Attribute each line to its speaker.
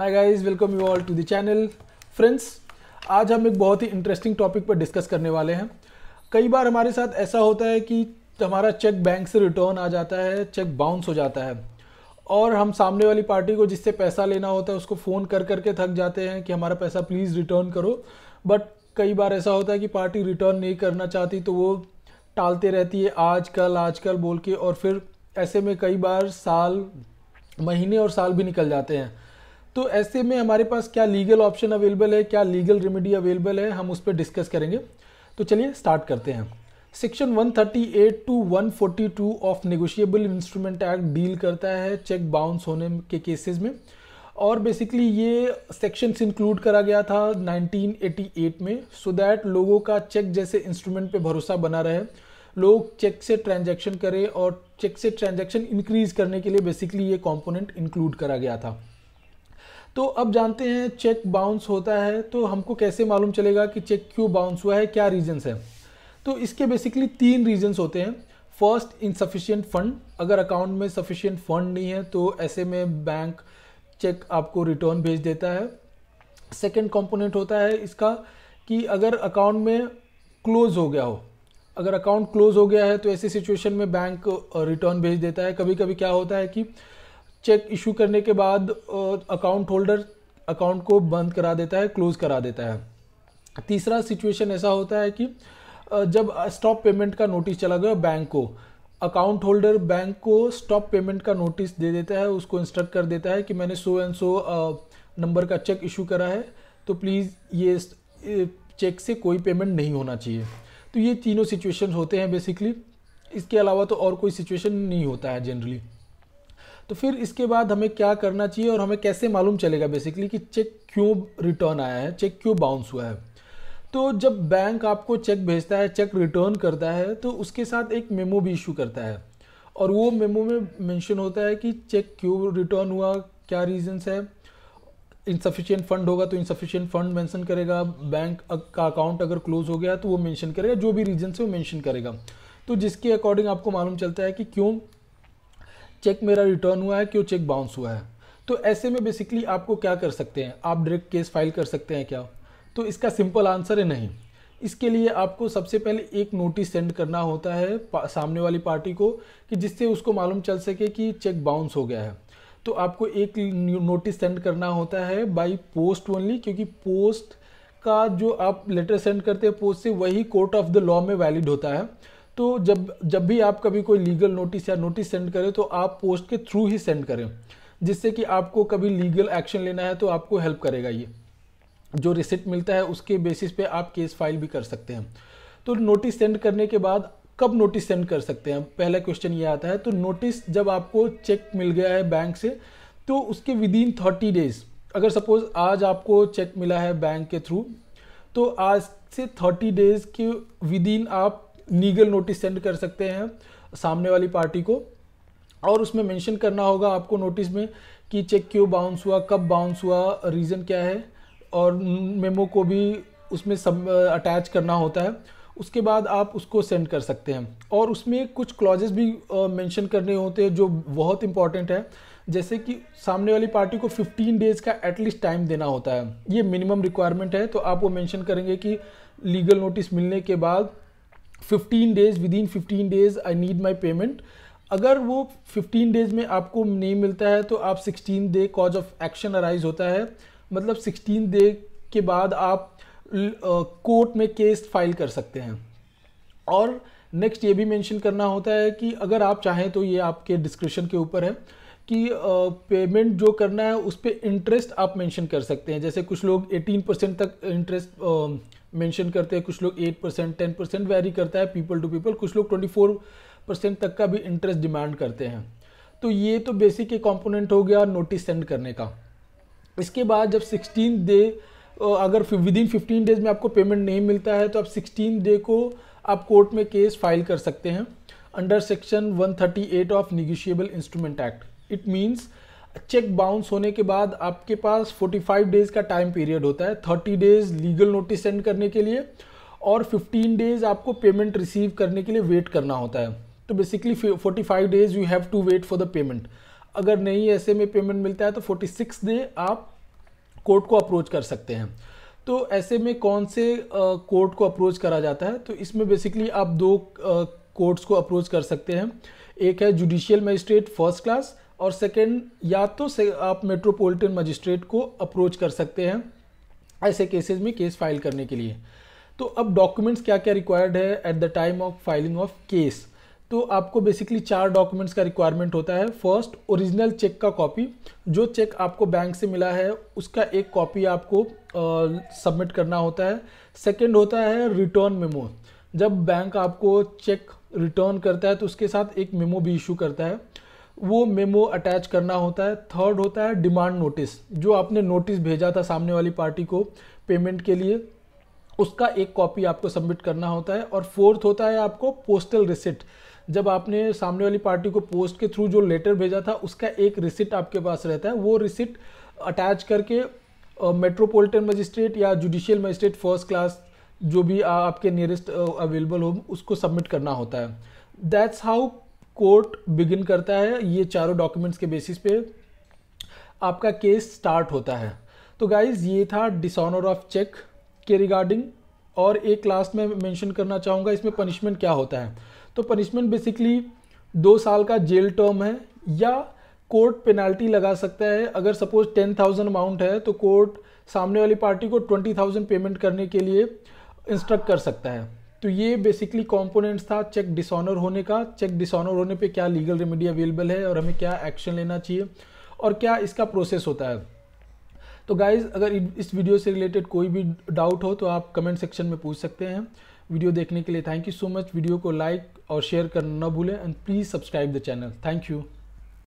Speaker 1: hi guys welcome you all to the channel friends आज हम एक बहुत ही इंटरेस्टिंग टॉपिक पर डिस्कस करने वाले हैं कई बार हमारे साथ ऐसा होता है कि हमारा चेक बैंक से रिटर्न आ जाता है चेक बाउंस हो जाता है और हम सामने वाली पार्टी को जिससे पैसा लेना होता है उसको फ़ोन कर करके थक जाते हैं कि हमारा पैसा प्लीज़ रिटर्न करो बट कई बार ऐसा होता है कि पार्टी रिटर्न नहीं करना चाहती तो वो टालते रहती है आज कल आज कल बोल के और फिर ऐसे में कई बार साल महीने और साल भी निकल जाते हैं तो ऐसे में हमारे पास क्या लीगल ऑप्शन अवेलेबल है क्या लीगल रेमेडी अवेलेबल है हम उस पर डिस्कस करेंगे तो चलिए स्टार्ट करते हैं section 138 to 142 of negotiable instrument act deal करता है चेक बाउंस होने के केसेस में और बेसिकली ये सेक्शंस इंक्लूड करा गया था 1988 में सो so दैट लोगों का चेक जैसे इंस्ट्रूमेंट पे भरोसा बना रहे लोग चेक से ट्रांजैक्शन करें और चेक से ट्रांजैक्शन इंक्रीज करने के लिए बेसिकली ये कंपोनेंट इंक्लूड करा गया था तो अब जानते हैं चेक बाउंस होता है तो हमको कैसे मालूम चलेगा कि चेक क्यों बाउंस हुआ है क्या रीजंस हैं तो इसके बेसिकली तीन रीजंस होते हैं फर्स्ट इनसफिशियंट फंड अगर अकाउंट में सफिशियंट फंड नहीं है तो ऐसे में बैंक चेक आपको रिटर्न भेज देता है सेकेंड कॉम्पोनेंट होता है इसका कि अगर अकाउंट में क्लोज हो गया हो अगर अकाउंट क्लोज हो गया है तो ऐसी सिचुएशन में बैंक रिटर्न भेज देता है कभी कभी क्या होता है कि चेक इशू करने के बाद अकाउंट होल्डर अकाउंट को बंद करा देता है क्लोज करा देता है तीसरा सिचुएशन ऐसा होता है कि जब स्टॉप पेमेंट का नोटिस चला गया बैंक को अकाउंट होल्डर बैंक को स्टॉप पेमेंट का नोटिस दे देता है उसको इंस्ट्रक्ट कर देता है कि मैंने सो एंड सो नंबर का चेक इशू करा है तो प्लीज़ ये चेक से कोई पेमेंट नहीं होना चाहिए तो ये तीनों सिचुएशन होते हैं बेसिकली इसके अलावा तो और कोई सिचुएशन नहीं होता है जनरली तो फिर इसके बाद हमें क्या करना चाहिए और हमें कैसे मालूम चलेगा बेसिकली कि चेक क्यों रिटर्न आया है चेक क्यों बाउंस हुआ है तो जब बैंक आपको चेक भेजता है चेक रिटर्न करता है तो उसके साथ एक मेमो भी इशू करता है और वो मेमो में मेंशन होता है कि चेक क्यों रिटर्न हुआ क्या रीजंस है इनसफिशियंट फंड होगा तो इनसफिशियंट फंड मेंशन करेगा बैंक का अकाउंट अगर क्लोज हो गया तो वो मेंशन करेगा जो भी रीजन से वो मेंशन करेगा तो जिसके अकॉर्डिंग आपको मालूम चलता है कि क्यों चेक मेरा रिटर्न हुआ है क्यों चेक बाउंस हुआ है तो ऐसे में बेसिकली आपको क्या कर सकते हैं आप डायरेक्ट केस फाइल कर सकते हैं क्या तो इसका सिंपल आंसर है नहीं इसके लिए आपको सबसे पहले एक नोटिस सेंड करना होता है सामने वाली पार्टी को कि जिससे उसको मालूम चल सके कि चेक बाउंस हो गया है तो आपको एक नोटिस सेंड करना होता है बाई पोस्ट ओनली क्योंकि पोस्ट का जो आप लेटर सेंड करते हैं पोस्ट से वही कोर्ट ऑफ द लॉ में वैलिड होता है तो जब जब भी आप कभी कोई लीगल नोटिस या नोटिस सेंड करें तो आप पोस्ट के थ्रू ही सेंड करें जिससे कि आपको कभी लीगल एक्शन लेना है तो आपको हेल्प करेगा ये जो रिसिप्ट मिलता है उसके बेसिस पे आप केस फाइल भी कर सकते हैं तो नोटिस सेंड करने के बाद कब नोटिस सेंड कर सकते हैं पहला क्वेश्चन ये आता है तो नोटिस जब आपको चेक मिल गया है बैंक से तो उसके विद इन थर्टी डेज अगर सपोज आज आपको चेक मिला है बैंक के थ्रू तो आज से थर्टी डेज के विद इन आप लीगल नोटिस सेंड कर सकते हैं सामने वाली पार्टी को और उसमें मेंशन करना होगा आपको नोटिस में कि चेक क्यों बाउंस हुआ कब बाउंस हुआ रीज़न क्या है और मेमो को भी उसमें सब अटैच करना होता है उसके बाद आप उसको सेंड कर सकते हैं और उसमें कुछ क्लॉजेस भी मेंशन करने होते हैं जो बहुत इंपॉर्टेंट है जैसे कि सामने वाली पार्टी को 15 डेज़ का एटलीस्ट टाइम देना होता है ये मिनिमम रिक्वायरमेंट है तो आप वो मेंशन करेंगे कि लीगल नोटिस मिलने के बाद 15 days within 15 days I need my payment अगर वो 15 डेज में आपको नहीं मिलता है तो आप 16 day cause of action arise होता है मतलब 16 डे के बाद आप कोर्ट में केस फाइल कर सकते हैं और नेक्स्ट ये भी मेंशन करना होता है कि अगर आप चाहें तो ये आपके डिस्क्रिप्शन के ऊपर है कि पेमेंट जो करना है उस पर इंटरेस्ट आप मेंशन कर सकते हैं जैसे कुछ लोग 18 परसेंट तक इंटरेस्ट मेंशन करते हैं कुछ लोग 8 परसेंट टेन परसेंट वेरी करता है पीपल टू पीपल कुछ लोग 24 परसेंट तक का भी इंटरेस्ट डिमांड करते हैं तो ये तो बेसिक एक कॉम्पोनेंट हो गया नोटिस सेंड करने का इसके बाद जब सिक्सटीन डे अगर विद इन फिफ्टीन डेज में आपको पेमेंट नहीं मिलता है तो आप सिक्सटीन डे को आप कोर्ट में केस फाइल कर सकते हैं under section 138 of negotiable instrument act it means cheque bounce होने के बाद आपके पास 45 डेज का टाइम पीरियड होता है 30 डेज लीगल नोटिस सेंड करने के लिए और 15 डेज आपको पेमेंट रिसीव करने के लिए वेट करना होता है तो basically 45 days you have to wait for the payment अगर नहीं ऐसे में पेमेंट मिलता है तो 46 डे आप कोर्ट को अप्रोच कर सकते हैं तो ऐसे में कौन से कोर्ट uh, को अप्रोच करा जाता है तो इसमें बेसिकली आप दो कोर्ट्स uh, को अप्रोच कर सकते हैं एक है जुडिशियल मजिस्ट्रेट फर्स्ट क्लास और सेकेंड या तो से आप मेट्रोपॉलिटन मजिस्ट्रेट को अप्रोच कर सकते हैं ऐसे केसेस में केस फाइल करने के लिए तो अब डॉक्यूमेंट्स क्या क्या रिक्वायर्ड है at the time of filing of case तो आपको बेसिकली चार डॉक्यूमेंट्स का रिक्वायरमेंट होता है फर्स्ट ओरिजिनल चेक का कॉपी जो चेक आपको बैंक से मिला है उसका एक कॉपी आपको सबमिट करना होता है सेकेंड होता है रिटर्न मेमो जब बैंक आपको चेक रिटर्न करता है तो उसके साथ एक मेमो भी इशू करता है वो मेमो अटैच करना होता है थर्ड होता है डिमांड नोटिस जो आपने नोटिस भेजा था सामने वाली पार्टी को पेमेंट के लिए उसका एक कॉपी आपको सबमिट करना होता है और फोर्थ होता है आपको पोस्टल रिसिट जब आपने सामने वाली पार्टी को पोस्ट के थ्रू जो लेटर भेजा था उसका एक रिसिट आपके पास रहता है वो रिसिट अटैच करके मेट्रोपॉलिटन मजिस्ट्रेट या जुडिशियल मजिस्ट्रेट फर्स्ट क्लास जो भी आपके नियरेस्ट अवेलेबल हो उसको सबमिट करना होता है दैट्स हाउ कोर्ट बिगिन करता है ये चारों डॉक्यूमेंट्स के बेसिस पे आपका केस स्टार्ट होता है तो गाइज ये था डिसऑनर ऑफ चेक के रिगार्डिंग और एक लास्ट में मेंशन करना चाहूँगा इसमें पनिशमेंट क्या होता है तो पनिशमेंट बेसिकली दो साल का जेल टर्म है या कोर्ट पेनाल्टी लगा सकता है अगर सपोज टेन थाउजेंड अमाउंट है तो कोर्ट सामने वाली पार्टी को ट्वेंटी थाउजेंड पेमेंट करने के लिए इंस्ट्रक्ट कर सकता है तो ये बेसिकली कॉम्पोनेंट्स था चेक डिसऑनर होने का चेक डिसऑनर होने पे क्या लीगल रेमेडी अवेलेबल है और हमें क्या एक्शन लेना चाहिए और क्या इसका प्रोसेस होता है तो गाइज अगर इस वीडियो से रिलेटेड कोई भी डाउट हो तो आप कमेंट सेक्शन में पूछ सकते हैं वीडियो देखने के लिए thank you so much video को लाइक और शेयर करना ना भूलें and please subscribe the channel thank you